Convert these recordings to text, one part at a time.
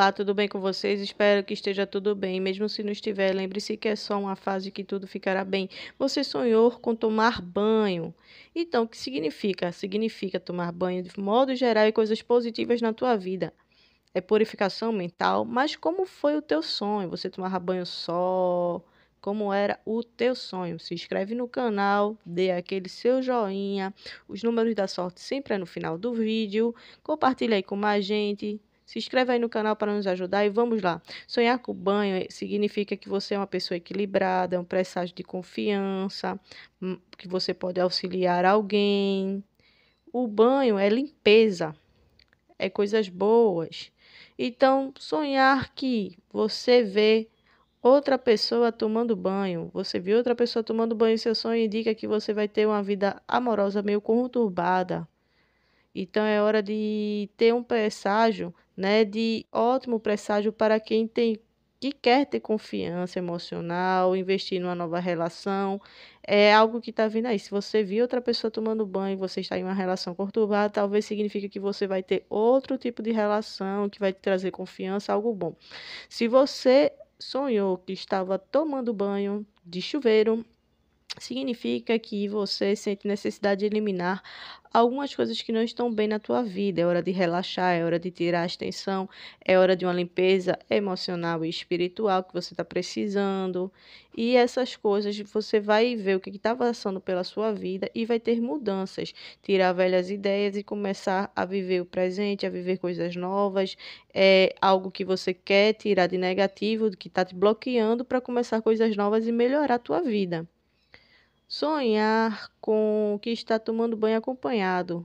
Olá, tudo bem com vocês? Espero que esteja tudo bem. Mesmo se não estiver, lembre-se que é só uma fase que tudo ficará bem. Você sonhou com tomar banho. Então, o que significa? Significa tomar banho de modo geral e coisas positivas na tua vida. É purificação mental, mas como foi o teu sonho? Você tomava banho só? como era o teu sonho. Se inscreve no canal, dê aquele seu joinha. Os números da sorte sempre é no final do vídeo. Compartilha aí com mais gente. Se inscreve aí no canal para nos ajudar e vamos lá. Sonhar com banho significa que você é uma pessoa equilibrada, é um presságio de confiança, hum, que você pode auxiliar alguém. O banho é limpeza, é coisas boas. Então, sonhar que você vê outra pessoa tomando banho, você viu outra pessoa tomando banho, seu sonho indica que você vai ter uma vida amorosa meio conturbada. Então é hora de ter um presságio né, de ótimo presságio para quem tem que quer ter confiança emocional, investir numa nova relação, é algo que está vindo aí. Se você viu outra pessoa tomando banho, você está em uma relação conturbada, talvez signifique que você vai ter outro tipo de relação que vai te trazer confiança, algo bom. Se você sonhou que estava tomando banho de chuveiro, significa que você sente necessidade de eliminar algumas coisas que não estão bem na tua vida. É hora de relaxar, é hora de tirar a extensão, é hora de uma limpeza emocional e espiritual que você está precisando. E essas coisas você vai ver o que está passando pela sua vida e vai ter mudanças. Tirar velhas ideias e começar a viver o presente, a viver coisas novas. É algo que você quer tirar de negativo, que está te bloqueando, para começar coisas novas e melhorar a tua vida. Sonhar com que está tomando banho acompanhado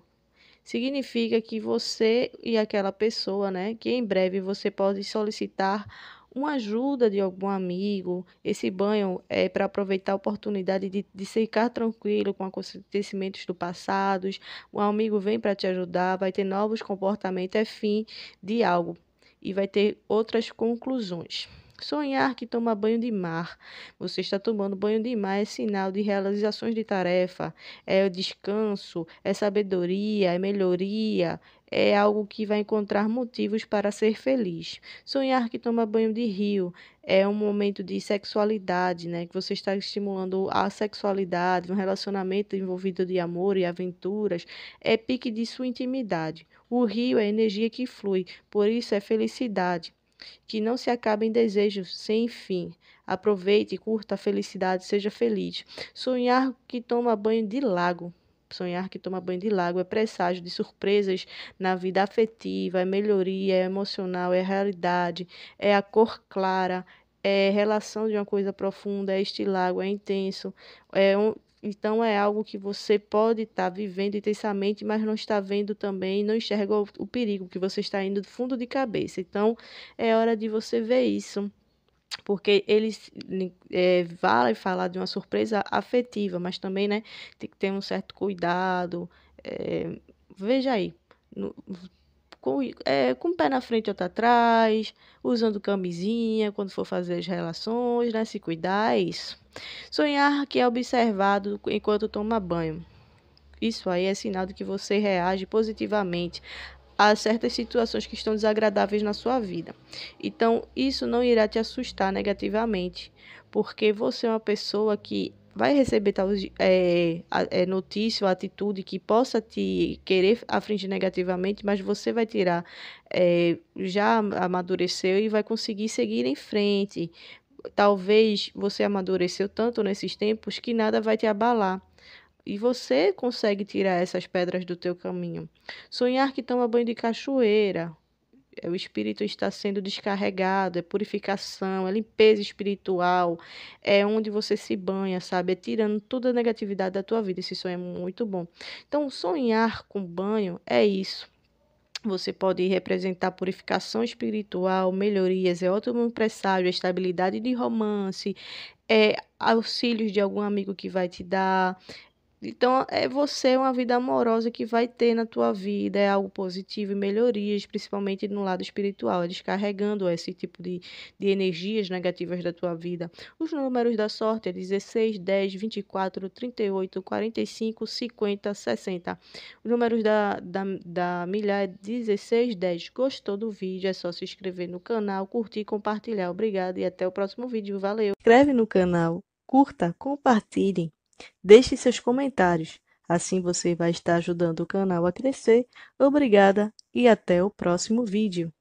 significa que você e aquela pessoa, né, que em breve você pode solicitar uma ajuda de algum amigo. Esse banho é para aproveitar a oportunidade de, de ficar tranquilo com acontecimentos do passado. Um amigo vem para te ajudar, vai ter novos comportamentos, é fim de algo e vai ter outras conclusões. Sonhar que toma banho de mar. Você está tomando banho de mar é sinal de realizações de tarefa, é descanso, é sabedoria, é melhoria, é algo que vai encontrar motivos para ser feliz. Sonhar que toma banho de rio é um momento de sexualidade, né? Que você está estimulando a sexualidade, um relacionamento envolvido de amor e aventuras, é pique de sua intimidade. O rio é energia que flui, por isso é felicidade que não se acabe em desejos sem fim. Aproveite, curta a felicidade, seja feliz. Sonhar que toma banho de lago. Sonhar que toma banho de lago é presságio de surpresas na vida afetiva, é melhoria, é emocional, é realidade, é a cor clara, é relação de uma coisa profunda, é este lago, é intenso, é um, então é algo que você pode estar tá vivendo intensamente, mas não está vendo também, não enxerga o, o perigo que você está indo do fundo de cabeça. Então é hora de você ver isso porque ele é, vale falar de uma surpresa afetiva, mas também, né, tem que ter um certo cuidado. É, veja aí, no, com, é, com pé na frente e outro atrás, usando camisinha quando for fazer as relações, né? Se cuidar, é isso. Sonhar que é observado enquanto toma banho. Isso aí é sinal de que você reage positivamente a certas situações que estão desagradáveis na sua vida. Então, isso não irá te assustar negativamente, porque você é uma pessoa que vai receber tal é, é, notícia ou atitude que possa te querer afligir negativamente, mas você vai tirar, é, já amadureceu e vai conseguir seguir em frente. Talvez você amadureceu tanto nesses tempos que nada vai te abalar. E você consegue tirar essas pedras do teu caminho. Sonhar que toma banho de cachoeira, é, o espírito está sendo descarregado, é purificação, é limpeza espiritual, é onde você se banha, sabe? É tirando toda a negatividade da tua vida. Esse sonho é muito bom. Então, sonhar com banho é isso. Você pode representar purificação espiritual, melhorias, é ótimo presságio, é estabilidade de romance, é auxílios de algum amigo que vai te dar, então, é você uma vida amorosa que vai ter na tua vida, é algo positivo e melhorias, principalmente no lado espiritual, é descarregando esse tipo de, de energias negativas da tua vida. Os números da sorte é 16, 10, 24, 38, 45, 50, 60. Os números da, da, da milhar é 16, 10. Gostou do vídeo? É só se inscrever no canal, curtir, compartilhar. Obrigada e até o próximo vídeo. Valeu! Inscreve no canal, curta, compartilhe. Deixe seus comentários, assim você vai estar ajudando o canal a crescer. Obrigada e até o próximo vídeo.